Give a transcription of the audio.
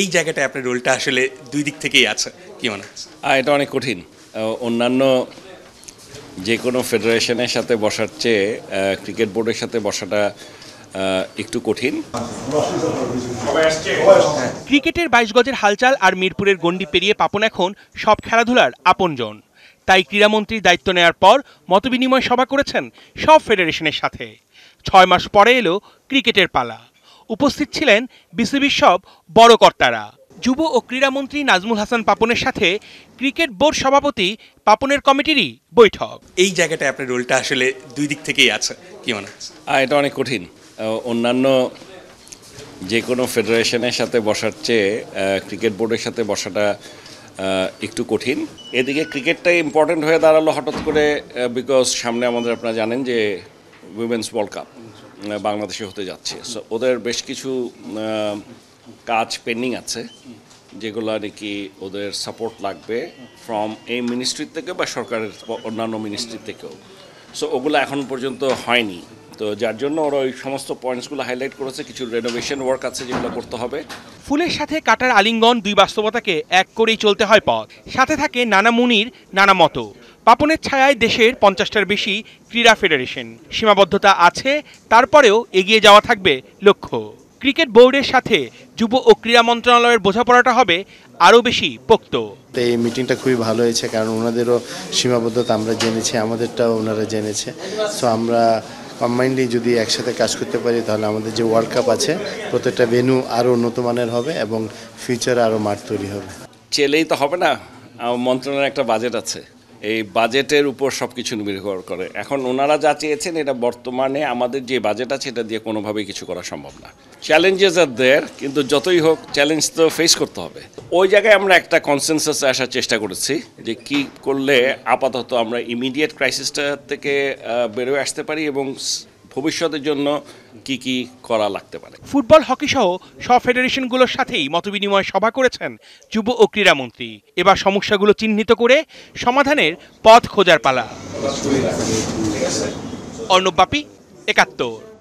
এই জায়গাটায় আপনার রোলটা আসলে দুই দিক থেকেই আছে কি মনে হচ্ছে এটা অনেক কঠিন অন্যান্য যে কোনো ফেডারেশনের সাথে বসার চেয়ে ক্রিকেট বোর্ডের সাথে বসাটা একটু কঠিন ক্রিকেটের বাইশ গজের হালচাল আর মিরপুরের গণ্ডি পেরিয়ে পাপন এখন সব খেলাধুলার আপনজন তাই ক্রীড়ামন্ত্রীর দায়িত্ব নেওয়ার পর মতবিনিময় সভা করেছেন সব ফেডারেশনের সাথে ছয় মাস পরে এলো ক্রিকেটের পালা উপস্থিত ছিলেন বিসিবির সব বড় কর্তারা যুব ও ক্রীড়ামন্ত্রী নাজমুল হাসান পাপনের সাথে ক্রিকেট বোর্ড সভাপতি পাপনের কমিটিরই বৈঠক এই জায়গাটায় আপনার রোলটা আসলে দুই দিক থেকেই আছে কি মনে এটা অনেক কঠিন অন্যান্য যে কোনো ফেডারেশনের সাথে বসার চেয়ে ক্রিকেট বোর্ডের সাথে বসাটা একটু কঠিন এদিকে ক্রিকেটটাই ইম্পর্টেন্ট হয়ে দাঁড়ালো হঠাৎ করে বিকজ সামনে আমাদের আপনারা জানেন যে উইমেন্স ওয়ার্ল্ড কাপ বাংলাদেশে হতে যাচ্ছে সো ওদের বেশ কিছু কাজ পেন্ডিং আছে যেগুলো নাকি ওদের সাপোর্ট লাগবে ফ্রম এই মিনিস্ট্রির থেকে বা সরকারের অন্যান্য মিনিস্ট্রি থেকেও সো ওগুলো এখন পর্যন্ত হয়নি তো যার জন্য ওরা ওই সমস্ত পয়েন্টসগুলো হাইলাইট করেছে কিছু রেনোভেশন ওয়ার্ক আছে যেগুলো করতে হবে ফুলের সাথে কাটার আলিঙ্গন দুই বাস্তবতাকে এক করেই চলতে হয় পথ সাথে থাকে নানা মুনির নানা মতো পাপনের ছায়ায় দেশের পঞ্চাশটার বেশি ক্রীড়া ফেডারেশন সীমাবদ্ধতা আছে তারপরেও এগিয়ে যাওয়া থাকবে লক্ষ্য ক্রিকেট বোর্ডের সাথে যুব ও ক্রীড়া মন্ত্রণালয়ের বোঝাপড়াটা হবে আরও বেশি পোক্ত এই মিটিংটা খুবই ভালো হয়েছে কারণ ওনাদেরও সীমাবদ্ধতা আমরা জেনেছি আমাদেরটাও ওনারা জেনেছে সো আমরা কম্বাইন্ডলি যদি একসাথে কাজ করতে পারি তাহলে আমাদের যে ওয়ার্ল্ড কাপ আছে প্রত্যেকটা ভেনু আরও উন্নত মানের হবে এবং ফিউচার আরও মাঠ তৈরি হবে চেলেই তো হবে না মন্ত্রণালয়ের একটা বাজেট আছে এই বাজেটের উপর সব কিছু নির্ভর করে এখন ওনারা যা চেয়েছেন এটা বর্তমানে আমাদের যে বাজেট আছে এটা দিয়ে কোনোভাবেই কিছু করা সম্ভব না চ্যালেঞ্জেস আর দেয়ার কিন্তু যতই হোক চ্যালেঞ্জ তো ফেস করতে হবে ওই জায়গায় আমরা একটা কনসেনসাসে আসার চেষ্টা করেছি যে কি করলে আপাতত আমরা ইমিডিয়েট ক্রাইসিসটা থেকে বেরোয় আসতে পারি এবং ভবিষ্যতের জন্য কি কি করা লাগতে পারে ফুটবল হকি সহ সব ফেডারেশনগুলোর সাথেই মতবিনিময় সভা করেছেন যুব ও ক্রীড়া মন্ত্রী এবার সমস্যাগুলো চিহ্নিত করে সমাধানের পথ খোঁজার পালা অর্ণব বাপি একাত্তর